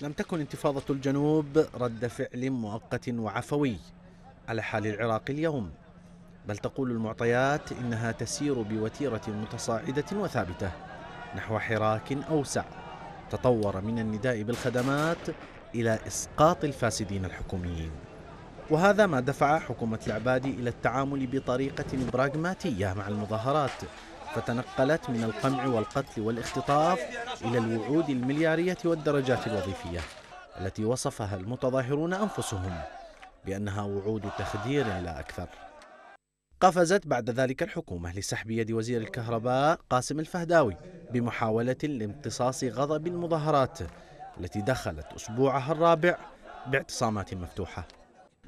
لم تكن انتفاضة الجنوب رد فعل مؤقت وعفوي على حال العراق اليوم بل تقول المعطيات إنها تسير بوتيرة متصاعدة وثابتة نحو حراك أوسع تطور من النداء بالخدمات إلى إسقاط الفاسدين الحكوميين وهذا ما دفع حكومة العبادي إلى التعامل بطريقة براغماتية مع المظاهرات فتنقلت من القمع والقتل والاختطاف إلى الوعود المليارية والدرجات الوظيفية التي وصفها المتظاهرون أنفسهم بأنها وعود تخدير لا أكثر قفزت بعد ذلك الحكومة لسحب يد وزير الكهرباء قاسم الفهداوي بمحاولة لامتصاص غضب المظاهرات التي دخلت أسبوعها الرابع باعتصامات مفتوحة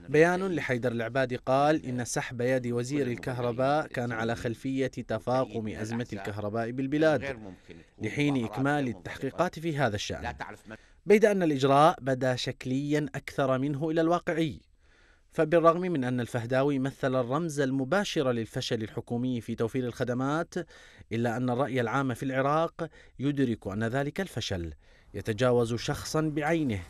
بيان لحيدر العبادي قال إن سحب يد وزير الكهرباء كان على خلفية تفاقم أزمة الكهرباء بالبلاد لحين إكمال التحقيقات في هذا الشأن بيد أن الإجراء بدا شكليا أكثر منه إلى الواقعي فبالرغم من أن الفهداوي مثل الرمز المباشر للفشل الحكومي في توفير الخدمات إلا أن الرأي العام في العراق يدرك أن ذلك الفشل يتجاوز شخصا بعينه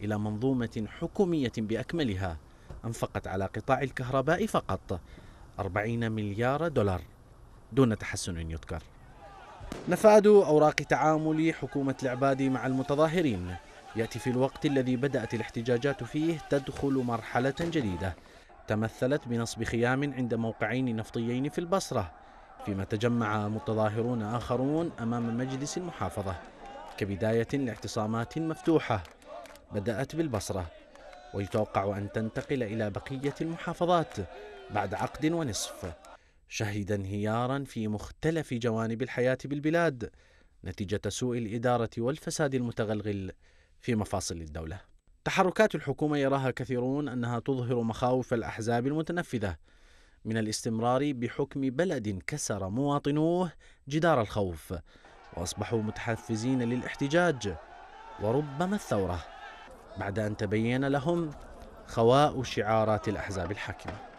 إلى منظومة حكومية بأكملها أنفقت على قطاع الكهرباء فقط 40 مليار دولار دون تحسن يذكر نفاد أوراق تعامل حكومة العبادي مع المتظاهرين يأتي في الوقت الذي بدأت الاحتجاجات فيه تدخل مرحلة جديدة تمثلت بنصب خيام عند موقعين نفطيين في البصرة فيما تجمع متظاهرون آخرون أمام مجلس المحافظة كبداية لاعتصامات مفتوحة بدأت بالبصرة ويتوقع أن تنتقل إلى بقية المحافظات بعد عقد ونصف شهد انهيارا في مختلف جوانب الحياة بالبلاد نتيجة سوء الإدارة والفساد المتغلغل في مفاصل الدولة تحركات الحكومة يراها كثيرون أنها تظهر مخاوف الأحزاب المتنفذة من الاستمرار بحكم بلد كسر مواطنوه جدار الخوف واصبحوا متحفزين للاحتجاج وربما الثوره بعد أن تبين لهم خواء شعارات الأحزاب الحاكمة